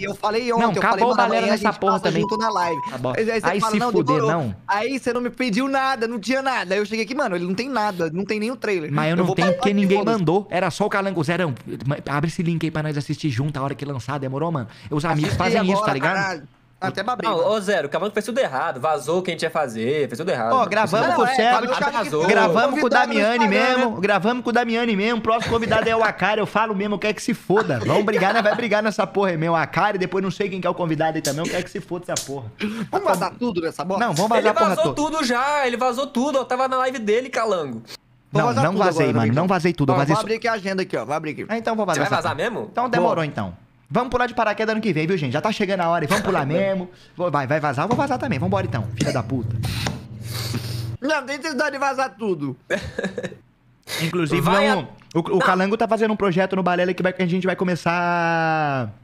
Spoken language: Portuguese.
eu falei ontem, não, eu falei, mano, amanhã nessa a gente porra também. junto na live. Tá aí, aí, aí fala, se não, fuder, não. Aí você não me pediu nada, não tinha nada. Aí eu cheguei aqui, mano, ele não tem nada, não tem nem o trailer. Mas eu não eu tenho porque ninguém mandou. Era só o Calango. Zerão, abre esse link aí pra nós assistir junto a hora que lançar, demorou, mano? Os amigos fazem agora, isso, tá ligado? Caralho. Até babei. Não, ô Zero, o Cavanco fez tudo errado. Vazou o que a gente ia fazer, fez tudo errado. Ó, gravamos com o é, vazou. gravamos com o Damiani mesmo, gravamos com o Damiani mesmo. O próximo convidado é o Akari, eu falo mesmo, quer que se foda. Vamos brigar, né? Vai brigar nessa porra aí mesmo. Akari, depois não sei quem que é o convidado aí também, o que se foda essa porra. Vamos vazar tudo nessa bosta? Não, vamos vazar a porra Ele vazou tudo já, ele vazou tudo. Eu tava na live dele, calango. Não, não vazei, agora, mano. Não vazei tudo. Ó, vazei vou abrir aqui a agenda aqui, ó. Vai abrir aqui. Ah, então vou vazar. Você vai vazar mesmo? Então demorou, então. Vamos pular de paraquedas ano que vem, viu, gente? Já tá chegando a hora e vamos pular mesmo. Vai, vai vazar? Eu vou vazar também. Vambora então, filha da puta. Não, tem necessidade de vazar tudo. Inclusive, a... o, o Calango tá fazendo um projeto no Balela que a gente vai começar